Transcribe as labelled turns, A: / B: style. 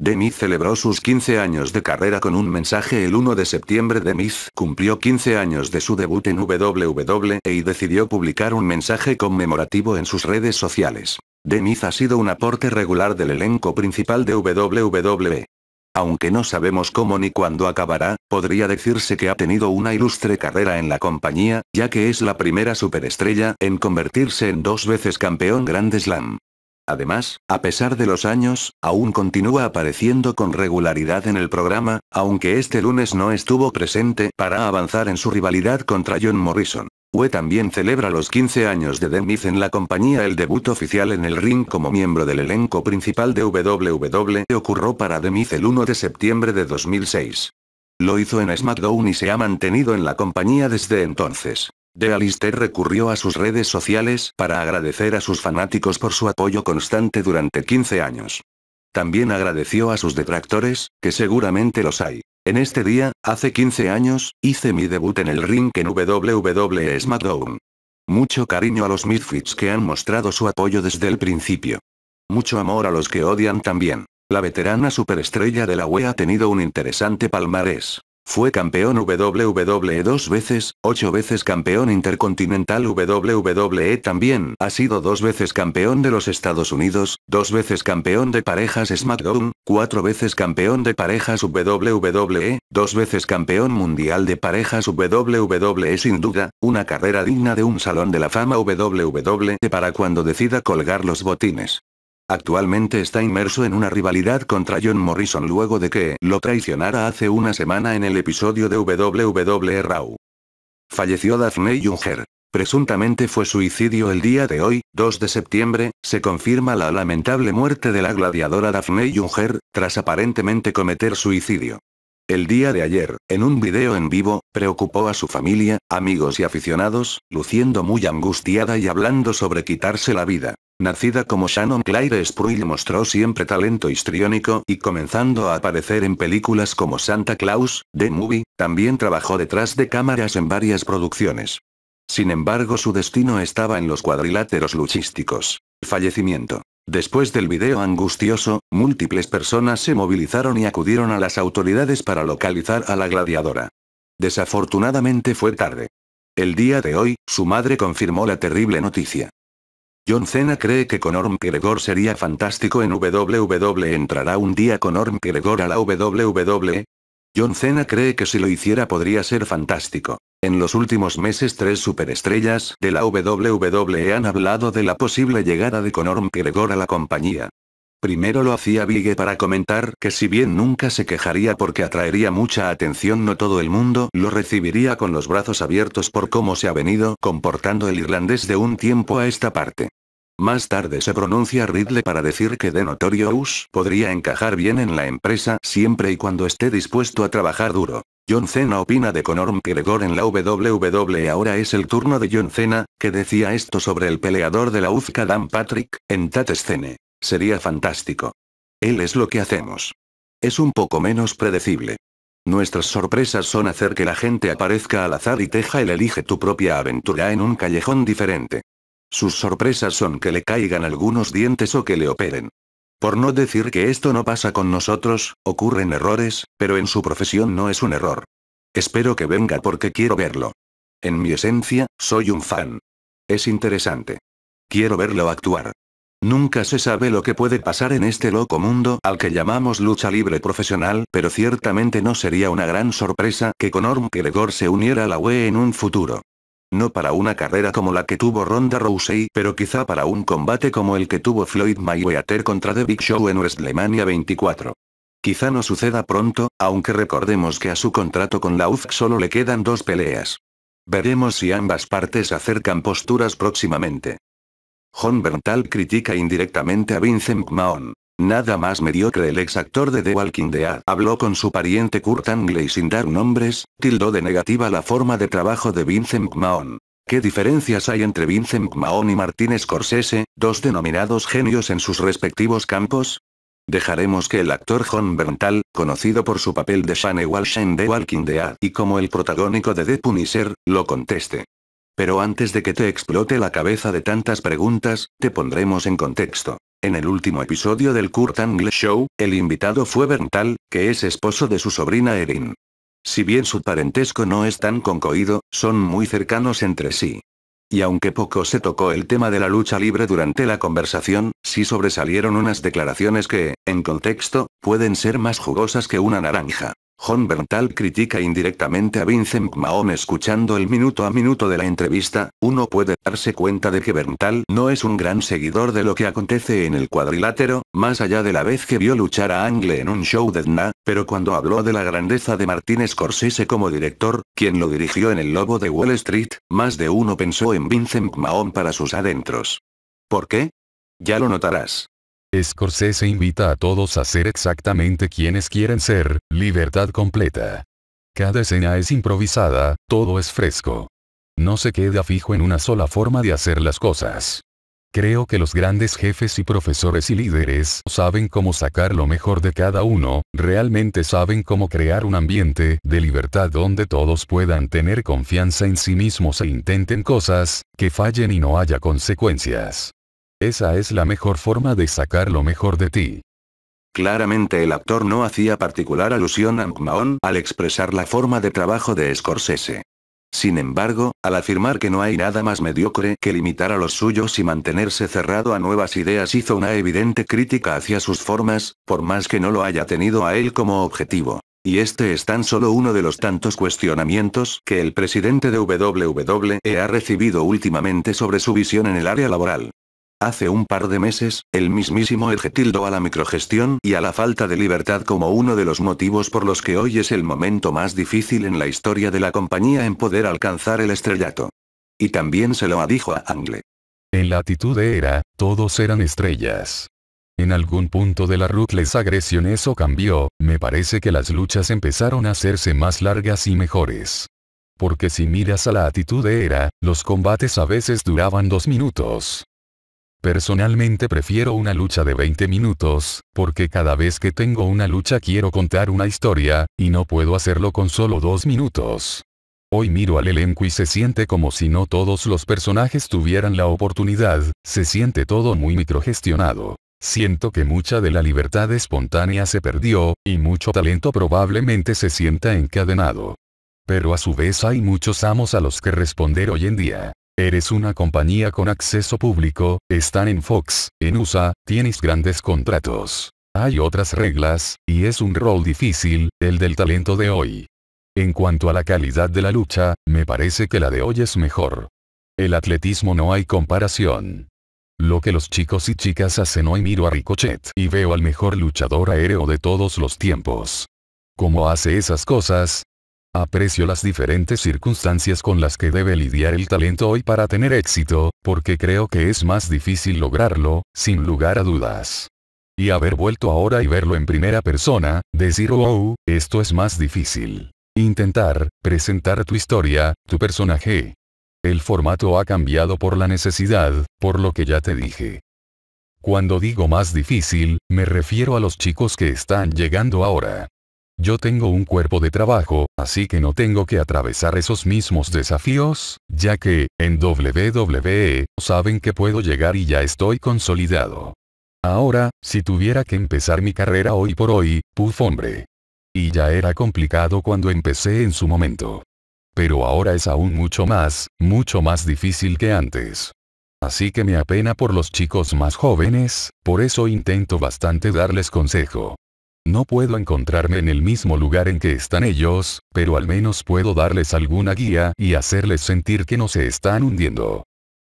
A: Demiz celebró sus 15 años de carrera con un mensaje el 1 de septiembre. Demiz cumplió 15 años de su debut en WWE y decidió publicar un mensaje conmemorativo en sus redes sociales. Demiz ha sido un aporte regular del elenco principal de WWE. Aunque no sabemos cómo ni cuándo acabará, podría decirse que ha tenido una ilustre carrera en la compañía, ya que es la primera superestrella en convertirse en dos veces campeón Grand Slam. Además, a pesar de los años, aún continúa apareciendo con regularidad en el programa, aunque este lunes no estuvo presente para avanzar en su rivalidad contra John Morrison. we también celebra los 15 años de demiz en la compañía. El debut oficial en el ring como miembro del elenco principal de WWE ocurrió para demiz el 1 de septiembre de 2006. Lo hizo en SmackDown y se ha mantenido en la compañía desde entonces. De Alistair recurrió a sus redes sociales para agradecer a sus fanáticos por su apoyo constante durante 15 años. También agradeció a sus detractores, que seguramente los hay. En este día, hace 15 años, hice mi debut en el ring en WWE SmackDown. Mucho cariño a los midfits que han mostrado su apoyo desde el principio. Mucho amor a los que odian también. La veterana superestrella de la UE ha tenido un interesante palmarés. Fue campeón WWE dos veces, ocho veces campeón intercontinental WWE también ha sido dos veces campeón de los Estados Unidos, dos veces campeón de parejas SmackDown, cuatro veces campeón de parejas WWE, dos veces campeón mundial de parejas WWE sin duda, una carrera digna de un salón de la fama WWE para cuando decida colgar los botines. Actualmente está inmerso en una rivalidad contra John Morrison luego de que lo traicionara hace una semana en el episodio de WWE Raw. Falleció Daphne Junger. Presuntamente fue suicidio el día de hoy, 2 de septiembre, se confirma la lamentable muerte de la gladiadora Daphne Junger, tras aparentemente cometer suicidio. El día de ayer, en un video en vivo, preocupó a su familia, amigos y aficionados, luciendo muy angustiada y hablando sobre quitarse la vida. Nacida como Shannon Claire Spruill mostró siempre talento histriónico y comenzando a aparecer en películas como Santa Claus, The Movie, también trabajó detrás de cámaras en varias producciones. Sin embargo su destino estaba en los cuadriláteros luchísticos. Fallecimiento. Después del video angustioso, múltiples personas se movilizaron y acudieron a las autoridades para localizar a la gladiadora. Desafortunadamente fue tarde. El día de hoy, su madre confirmó la terrible noticia. John Cena cree que Conor Gregor sería fantástico en WWE. ¿Entrará un día Conor Gregor a la WWE? John Cena cree que si lo hiciera podría ser fantástico. En los últimos meses tres superestrellas de la WWE han hablado de la posible llegada de Conor McGregor a la compañía. Primero lo hacía Biggie para comentar que si bien nunca se quejaría porque atraería mucha atención no todo el mundo lo recibiría con los brazos abiertos por cómo se ha venido comportando el irlandés de un tiempo a esta parte. Más tarde se pronuncia Ridley para decir que The Notorious podría encajar bien en la empresa siempre y cuando esté dispuesto a trabajar duro. John Cena opina de Conor McGregor en la WWE ahora es el turno de John Cena, que decía esto sobre el peleador de la Uzka Dan Patrick, en Tat Scene. Sería fantástico. Él es lo que hacemos. Es un poco menos predecible. Nuestras sorpresas son hacer que la gente aparezca al azar y teja el elige tu propia aventura en un callejón diferente. Sus sorpresas son que le caigan algunos dientes o que le operen. Por no decir que esto no pasa con nosotros, ocurren errores, pero en su profesión no es un error. Espero que venga porque quiero verlo. En mi esencia, soy un fan. Es interesante. Quiero verlo actuar. Nunca se sabe lo que puede pasar en este loco mundo al que llamamos lucha libre profesional, pero ciertamente no sería una gran sorpresa que Conor McGregor se uniera a la UE en un futuro. No para una carrera como la que tuvo Ronda Rousey, pero quizá para un combate como el que tuvo Floyd Mayweather contra The Big Show en WrestleMania 24. Quizá no suceda pronto, aunque recordemos que a su contrato con la UFC solo le quedan dos peleas. Veremos si ambas partes acercan posturas próximamente. John Bernthal critica indirectamente a Vincent McMahon. Nada más mediocre el ex actor de The Walking Dead habló con su pariente Kurt Angle y sin dar nombres, tildó de negativa la forma de trabajo de Vincent McMahon. ¿Qué diferencias hay entre Vincent McMahon y Martin Scorsese, dos denominados genios en sus respectivos campos? Dejaremos que el actor John Berntal, conocido por su papel de Shane Walsh en The Walking Dead y como el protagónico de The Punisher, lo conteste. Pero antes de que te explote la cabeza de tantas preguntas, te pondremos en contexto. En el último episodio del Kurt Angle Show, el invitado fue Berntal, que es esposo de su sobrina Erin. Si bien su parentesco no es tan concoído, son muy cercanos entre sí. Y aunque poco se tocó el tema de la lucha libre durante la conversación, sí sobresalieron unas declaraciones que, en contexto, pueden ser más jugosas que una naranja. John Bernthal critica indirectamente a Vincent Mahon escuchando el minuto a minuto de la entrevista, uno puede darse cuenta de que Bernthal no es un gran seguidor de lo que acontece en el cuadrilátero, más allá de la vez que vio luchar a Angle en un show de DNA, pero cuando habló de la grandeza de Martin Scorsese como director, quien lo dirigió en El Lobo de Wall Street, más de uno
B: pensó en Vincent Mahon para sus adentros. ¿Por qué? Ya lo notarás. Scorsese invita a todos a ser exactamente quienes quieren ser, libertad completa. Cada escena es improvisada, todo es fresco. No se queda fijo en una sola forma de hacer las cosas. Creo que los grandes jefes y profesores y líderes saben cómo sacar lo mejor de cada uno, realmente saben cómo crear un ambiente de libertad donde todos puedan tener confianza en sí mismos e intenten cosas, que fallen y no haya consecuencias. Esa es la mejor forma de sacar lo mejor de ti. Claramente el actor no hacía particular alusión a McMahon
A: al expresar la forma de trabajo de Scorsese. Sin embargo, al afirmar que no hay nada más mediocre que limitar a los suyos y mantenerse cerrado a nuevas ideas hizo una evidente crítica hacia sus formas, por más que no lo haya tenido a él como objetivo. Y este es tan solo uno de los tantos cuestionamientos que el presidente de WWE ha recibido últimamente sobre su visión en el área laboral. Hace un par de meses, el mismísimo Eje tildó a la microgestión y a la falta de libertad como uno de los motivos por los que hoy es el momento más difícil en la historia de la compañía en poder alcanzar el estrellato. Y también
B: se lo dicho a Angle. En la actitud de Era, todos eran estrellas. En algún punto de la ruthless agresión eso cambió, me parece que las luchas empezaron a hacerse más largas y mejores. Porque si miras a la actitud de Era, los combates a veces duraban dos minutos. Personalmente prefiero una lucha de 20 minutos, porque cada vez que tengo una lucha quiero contar una historia, y no puedo hacerlo con solo dos minutos. Hoy miro al elenco y se siente como si no todos los personajes tuvieran la oportunidad, se siente todo muy microgestionado. Siento que mucha de la libertad espontánea se perdió, y mucho talento probablemente se sienta encadenado. Pero a su vez hay muchos amos a los que responder hoy en día. Eres una compañía con acceso público, están en Fox, en USA, tienes grandes contratos. Hay otras reglas, y es un rol difícil, el del talento de hoy. En cuanto a la calidad de la lucha, me parece que la de hoy es mejor. El atletismo no hay comparación. Lo que los chicos y chicas hacen hoy miro a Ricochet y veo al mejor luchador aéreo de todos los tiempos. ¿Cómo hace esas cosas, Aprecio las diferentes circunstancias con las que debe lidiar el talento hoy para tener éxito, porque creo que es más difícil lograrlo, sin lugar a dudas. Y haber vuelto ahora y verlo en primera persona, decir wow, oh, oh, esto es más difícil. Intentar, presentar tu historia, tu personaje. El formato ha cambiado por la necesidad, por lo que ya te dije. Cuando digo más difícil, me refiero a los chicos que están llegando ahora. Yo tengo un cuerpo de trabajo, así que no tengo que atravesar esos mismos desafíos, ya que, en WWE, saben que puedo llegar y ya estoy consolidado. Ahora, si tuviera que empezar mi carrera hoy por hoy, puf hombre. Y ya era complicado cuando empecé en su momento. Pero ahora es aún mucho más, mucho más difícil que antes. Así que me apena por los chicos más jóvenes, por eso intento bastante darles consejo. No puedo encontrarme en el mismo lugar en que están ellos, pero al menos puedo darles alguna guía y hacerles sentir que no se están hundiendo.